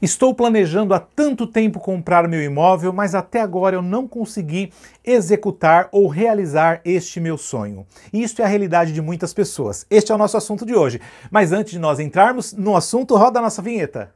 Estou planejando há tanto tempo comprar meu imóvel, mas até agora eu não consegui executar ou realizar este meu sonho. E isto é a realidade de muitas pessoas. Este é o nosso assunto de hoje. Mas antes de nós entrarmos no assunto, roda a nossa vinheta.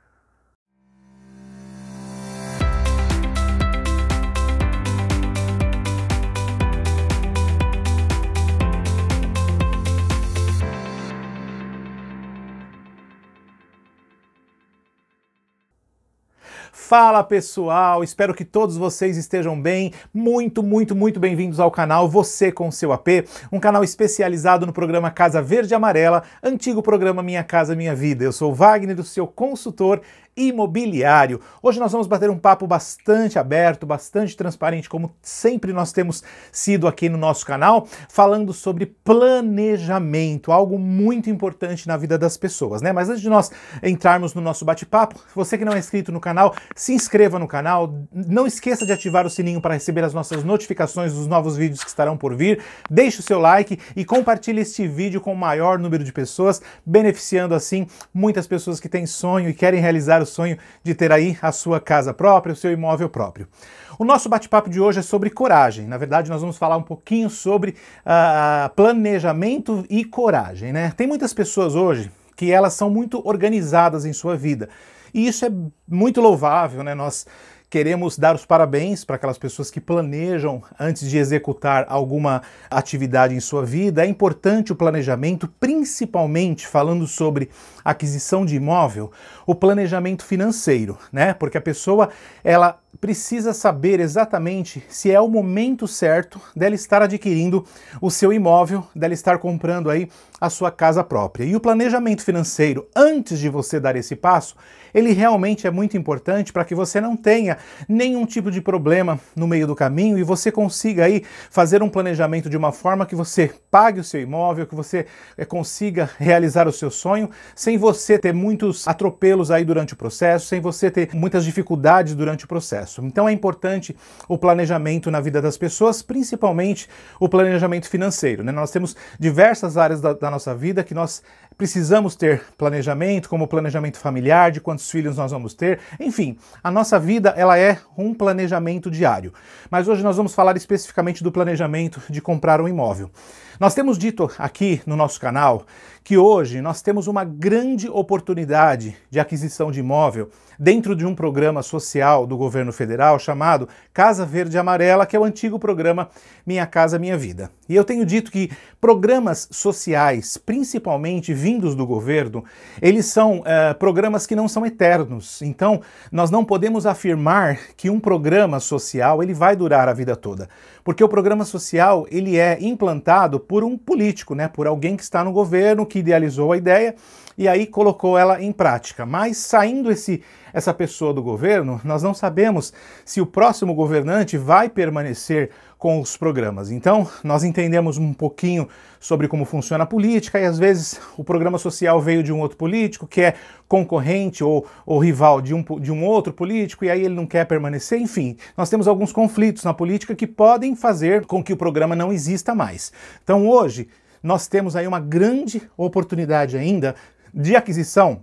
Fala pessoal, espero que todos vocês estejam bem. Muito, muito, muito bem-vindos ao canal Você com seu AP, um canal especializado no programa Casa Verde e Amarela, antigo programa Minha Casa Minha Vida. Eu sou Wagner, o seu consultor imobiliário. Hoje nós vamos bater um papo bastante aberto, bastante transparente, como sempre nós temos sido aqui no nosso canal, falando sobre planejamento, algo muito importante na vida das pessoas, né? Mas antes de nós entrarmos no nosso bate-papo, você que não é inscrito no canal, se inscreva no canal, não esqueça de ativar o sininho para receber as nossas notificações dos novos vídeos que estarão por vir. Deixe o seu like e compartilhe este vídeo com o maior número de pessoas, beneficiando assim muitas pessoas que têm sonho e querem realizar o sonho de ter aí a sua casa própria, o seu imóvel próprio. O nosso bate-papo de hoje é sobre coragem. Na verdade, nós vamos falar um pouquinho sobre uh, planejamento e coragem, né? Tem muitas pessoas hoje que elas são muito organizadas em sua vida. E isso é muito louvável, né? Nós Queremos dar os parabéns para aquelas pessoas que planejam antes de executar alguma atividade em sua vida. É importante o planejamento, principalmente falando sobre aquisição de imóvel, o planejamento financeiro, né? Porque a pessoa ela precisa saber exatamente se é o momento certo dela estar adquirindo o seu imóvel, dela estar comprando aí a sua casa própria. E o planejamento financeiro, antes de você dar esse passo, ele realmente é muito importante para que você não tenha nenhum tipo de problema no meio do caminho e você consiga aí fazer um planejamento de uma forma que você pague o seu imóvel, que você eh, consiga realizar o seu sonho sem você ter muitos atropelos aí durante o processo, sem você ter muitas dificuldades durante o processo. Então é importante o planejamento na vida das pessoas, principalmente o planejamento financeiro. Né? Nós temos diversas áreas da, da nossa vida, que nós precisamos ter planejamento, como planejamento familiar, de quantos filhos nós vamos ter, enfim, a nossa vida ela é um planejamento diário. Mas hoje nós vamos falar especificamente do planejamento de comprar um imóvel. Nós temos dito aqui no nosso canal que hoje nós temos uma grande oportunidade de aquisição de imóvel dentro de um programa social do governo federal chamado Casa Verde Amarela, que é o antigo programa Minha Casa Minha Vida. E eu tenho dito que programas sociais, principalmente vindos do governo, eles são eh, programas que não são eternos. Então, nós não podemos afirmar que um programa social ele vai durar a vida toda, porque o programa social ele é implantado por um político, né, por alguém que está no governo que idealizou a ideia e aí colocou ela em prática. Mas saindo esse essa pessoa do governo, nós não sabemos se o próximo governante vai permanecer com os programas. Então, nós entendemos um pouquinho sobre como funciona a política e às vezes o programa social veio de um outro político que é concorrente ou, ou rival de um, de um outro político e aí ele não quer permanecer. Enfim, nós temos alguns conflitos na política que podem fazer com que o programa não exista mais. Então, hoje, nós temos aí uma grande oportunidade ainda de aquisição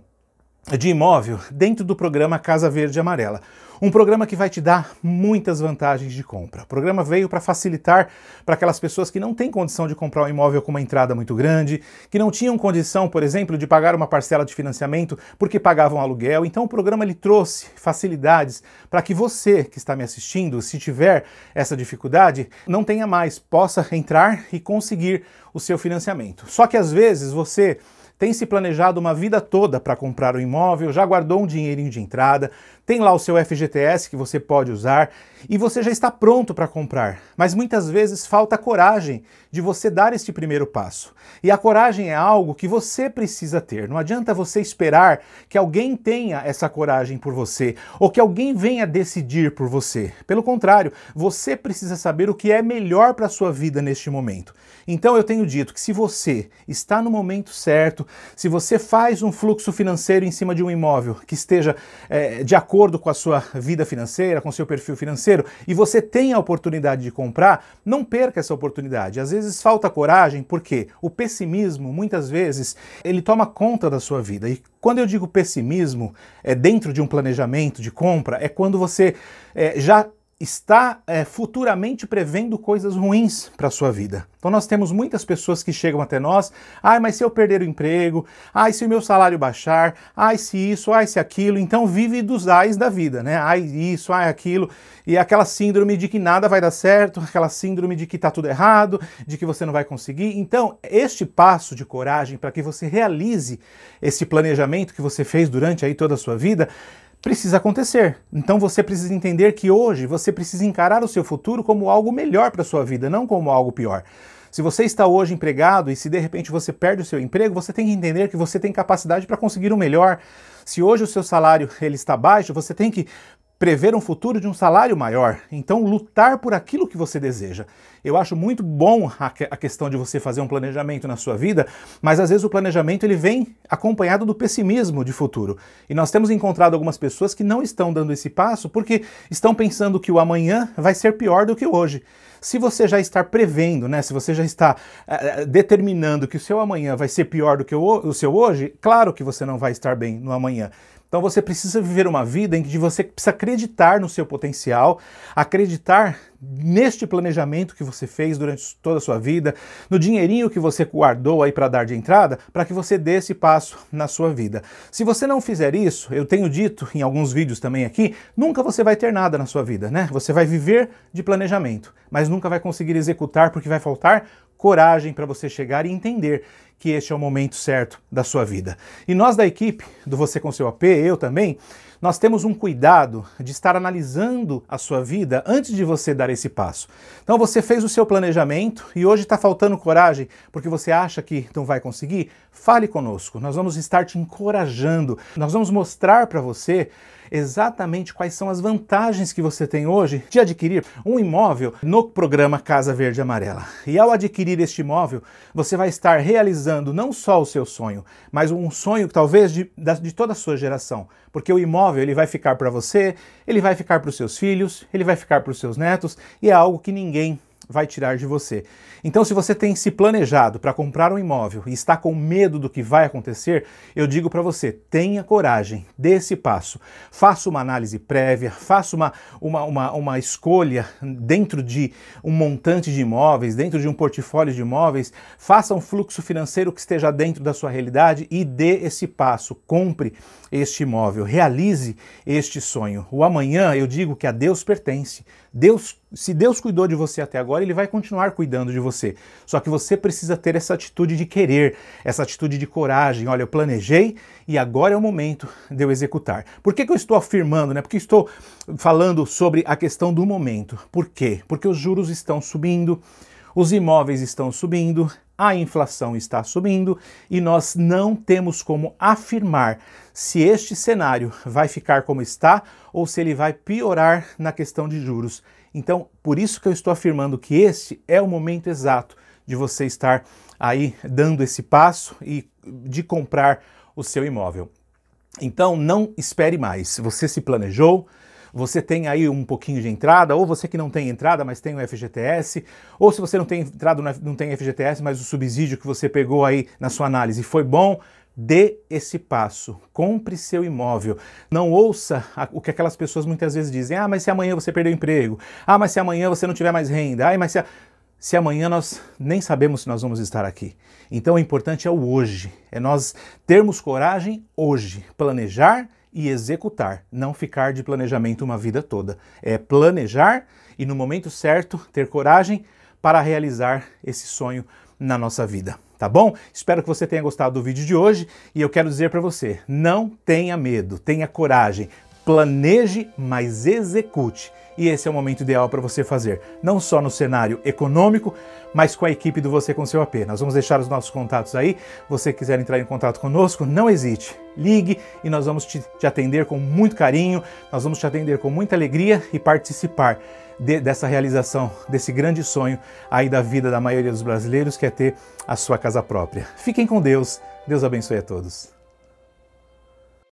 de imóvel dentro do programa Casa Verde Amarela. Um programa que vai te dar muitas vantagens de compra. O programa veio para facilitar para aquelas pessoas que não têm condição de comprar um imóvel com uma entrada muito grande, que não tinham condição, por exemplo, de pagar uma parcela de financiamento porque pagavam aluguel. Então o programa ele trouxe facilidades para que você que está me assistindo, se tiver essa dificuldade, não tenha mais, possa entrar e conseguir o seu financiamento. Só que às vezes você tem se planejado uma vida toda para comprar um imóvel, já guardou um dinheirinho de entrada, tem lá o seu FGTS que você pode usar e você já está pronto para comprar. Mas muitas vezes falta a coragem de você dar este primeiro passo. E a coragem é algo que você precisa ter. Não adianta você esperar que alguém tenha essa coragem por você ou que alguém venha decidir por você. Pelo contrário, você precisa saber o que é melhor para a sua vida neste momento. Então eu tenho dito que se você está no momento certo, se você faz um fluxo financeiro em cima de um imóvel que esteja é, de acordo com a sua vida financeira, com seu perfil financeiro, e você tem a oportunidade de comprar, não perca essa oportunidade. Às vezes falta coragem, porque o pessimismo, muitas vezes, ele toma conta da sua vida. E quando eu digo pessimismo, é dentro de um planejamento de compra, é quando você é, já está é, futuramente prevendo coisas ruins para a sua vida. Então nós temos muitas pessoas que chegam até nós, ai, ah, mas se eu perder o emprego, ai, ah, se o meu salário baixar, ai, ah, se isso, ai, se aquilo, então vive dos ais da vida, né? Ai, isso, ai, aquilo, e aquela síndrome de que nada vai dar certo, aquela síndrome de que está tudo errado, de que você não vai conseguir. Então, este passo de coragem para que você realize esse planejamento que você fez durante aí toda a sua vida, precisa acontecer. Então você precisa entender que hoje você precisa encarar o seu futuro como algo melhor para sua vida, não como algo pior. Se você está hoje empregado e se de repente você perde o seu emprego, você tem que entender que você tem capacidade para conseguir o melhor. Se hoje o seu salário ele está baixo, você tem que prever um futuro de um salário maior, então lutar por aquilo que você deseja. Eu acho muito bom a, que, a, questão de você fazer um planejamento na sua vida, mas às vezes o planejamento ele vem acompanhado do pessimismo de futuro. E nós temos encontrado algumas pessoas que não estão dando esse passo porque estão pensando que o amanhã vai ser pior do que hoje. Se você já está prevendo, né, se você já está uh, determinando que o seu amanhã vai ser pior do que o, o seu hoje, claro que você não vai estar bem no amanhã. Então você precisa viver uma vida em que você precisa acreditar no seu potencial, acreditar neste planejamento que você fez durante toda a sua vida, no dinheirinho que você guardou aí para dar de entrada, para que você dê esse passo na sua vida. Se você não fizer isso, eu tenho dito em alguns vídeos também aqui, nunca você vai ter nada na sua vida, né? Você vai viver de planejamento, mas nunca vai conseguir executar porque vai faltar coragem para você chegar e entender que este é o momento certo da sua vida. E nós da equipe do Você com seu AP, eu também, nós temos um cuidado de estar analisando a sua vida antes de você dar esse passo. Então você fez o seu planejamento e hoje está faltando coragem porque você acha que não vai conseguir? Fale conosco, nós vamos estar te encorajando, nós vamos mostrar para você exatamente quais são as vantagens que você tem hoje de adquirir um imóvel no programa Casa Verde Amarela. E ao adquirir este imóvel, você vai estar realizando não só o seu sonho, mas um sonho talvez de, de toda a sua geração, porque o imóvel ele vai ficar para você, ele vai ficar para os seus filhos, ele vai ficar para os seus netos e é algo que ninguém vai tirar de você. Então, se você tem se planejado para comprar um imóvel e está com medo do que vai acontecer, eu digo para você: tenha coragem, dê esse passo. Faça uma análise prévia, faça uma, uma, uma, uma escolha dentro de um montante de imóveis, dentro de um portfólio de imóveis, faça um fluxo financeiro que esteja dentro da sua realidade e dê esse passo. Compre este imóvel, realize este sonho. O amanhã eu digo que a Deus pertence. Deus, se Deus cuidou de você até agora, ele vai continuar cuidando de você. Só que você precisa ter essa atitude de querer, essa atitude de coragem. Olha, eu planejei e agora é o momento de eu executar. Por que, que eu estou afirmando, né? Porque estou falando sobre a questão do momento. Por quê? Porque os juros estão subindo, os imóveis estão subindo, a inflação está subindo e nós não temos como afirmar se este cenário vai ficar como está ou se ele vai piorar na questão de juros. Então, por isso que eu estou afirmando que este é o momento exato de você estar aí dando esse passo e de comprar o seu imóvel. Então, não espere mais. Você se planejou, você tem aí um pouquinho de entrada, ou você que não tem entrada, mas tem o FGTS, ou se você não tem entrada, não tem FGTS, mas o subsídio que você pegou aí na sua análise foi bom, dê esse passo, compre seu imóvel. Não ouça o que aquelas pessoas muitas vezes dizem: "Ah, mas se amanhã você perder o emprego? Ah, mas se amanhã você não tiver mais renda? Ah, mas se a... se amanhã nós nem sabemos se nós vamos estar aqui". Então o importante é o hoje, é nós termos coragem hoje, planejar e executar, não ficar de planejamento uma vida toda. É planejar e no momento certo ter coragem para realizar esse sonho na nossa vida, tá bom? Espero que você tenha gostado do vídeo de hoje e eu quero dizer para você, não tenha medo, tenha coragem, planeje, mas execute. E esse é o momento ideal para você fazer, não só no cenário econômico, mas com a equipe do Você com Seu AP. Nós vamos deixar os nossos contatos aí. Você quiser entrar em contato conosco, não hesite. Ligue e nós vamos te, te atender com muito carinho, nós vamos te atender com muita alegria e participar de, dessa realização, desse grande sonho aí da vida da maioria dos brasileiros, que é ter a sua casa própria. Fiquem com Deus. Deus abençoe a todos.